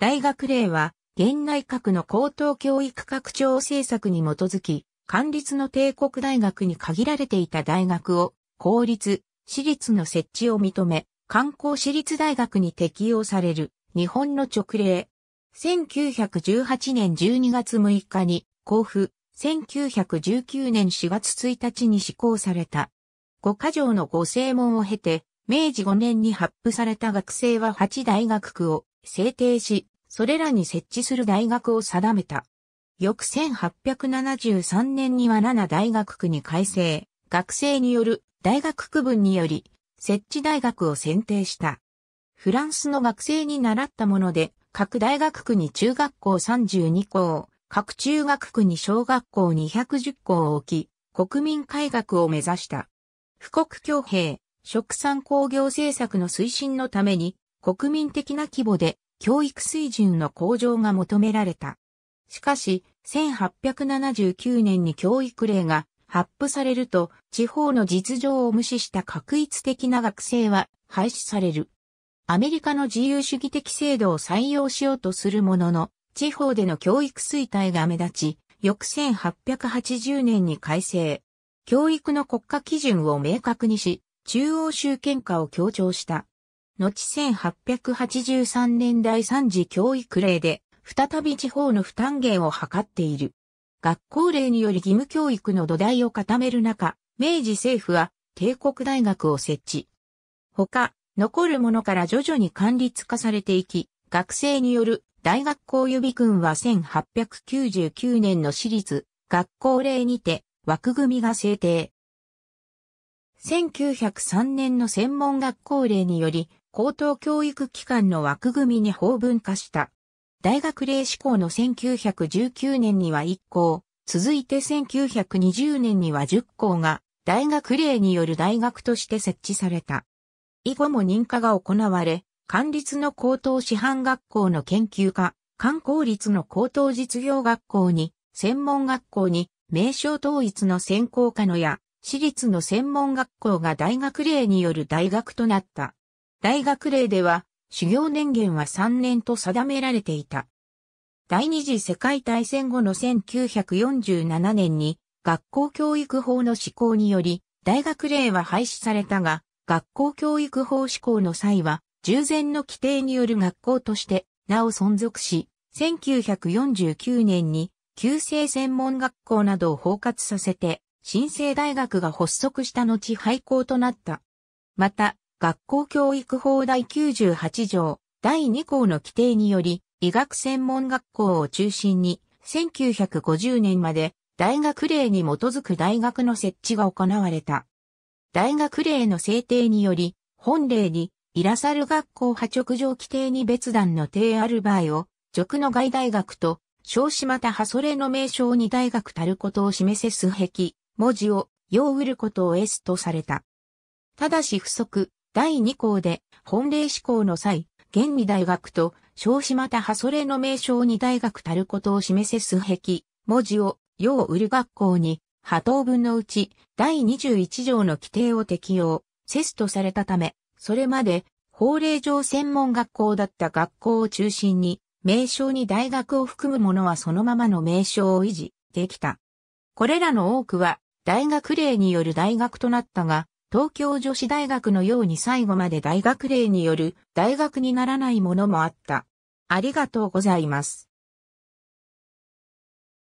大学令は、現内閣の高等教育拡張政策に基づき、官立の帝国大学に限られていた大学を、公立、私立の設置を認め、観光私立大学に適用される、日本の直令。1918年12月6日に、交付、1919年4月1日に施行された。五箇条のご正門を経て、明治5年に発布された学生は8大学区を制定し、それらに設置する大学を定めた。翌1873年には7大学区に改正、学生による大学区分により、設置大学を選定した。フランスの学生に習ったもので、各大学区に中学校32校、各中学区に小学校210校を置き、国民改革を目指した。富国強兵、食産工業政策の推進のために、国民的な規模で教育水準の向上が求められた。しかし、1879年に教育令が発布されると、地方の実情を無視した確一的な学生は廃止される。アメリカの自由主義的制度を採用しようとするものの、地方での教育衰退が目立ち、翌1880年に改正。教育の国家基準を明確にし、中央集権化を強調した。後1883年第3次教育令で、再び地方の負担減を図っている。学校令により義務教育の土台を固める中、明治政府は帝国大学を設置。他、残るものから徐々に管理化されていき、学生による大学校予備軍は1899年の私立学校令にて枠組みが制定。1903年の専門学校令により高等教育機関の枠組みに法文化した。大学令志向の1919年には1校、続いて1920年には10校が大学令による大学として設置された。以後も認可が行われ、官立の高等師範学校の研究科、官公立の高等実業学校に、専門学校に、名称統一の専攻科のや、私立の専門学校が大学令による大学となった。大学令では、修行年限は3年と定められていた。第二次世界大戦後の1947年に学校教育法の施行により大学令は廃止されたが学校教育法施行の際は従前の規定による学校としてなお存続し1949年に旧制専門学校などを包括させて新生大学が発足した後廃校となった。また学校教育法第98条第2項の規定により、医学専門学校を中心に、1950年まで大学令に基づく大学の設置が行われた。大学令の制定により、本令に、イラサル学校派直上規定に別段の定ある場合を、直の外大学と、少子またはそれの名称に大学たることを示せ数壁、文字を、用うることを S とされた。ただし不足、第2項で、本令施行の際、現に大学と、少子またはそれの名称に大学たることを示せ数壁、文字を、要売る学校に、波頭分のうち、第21条の規定を適用、セスとされたため、それまで、法令上専門学校だった学校を中心に、名称に大学を含むものはそのままの名称を維持できた。これらの多くは大学令による大学となったが、東京女子大学のように最後まで大学令による大学にならないものもあった。ありがとうございます。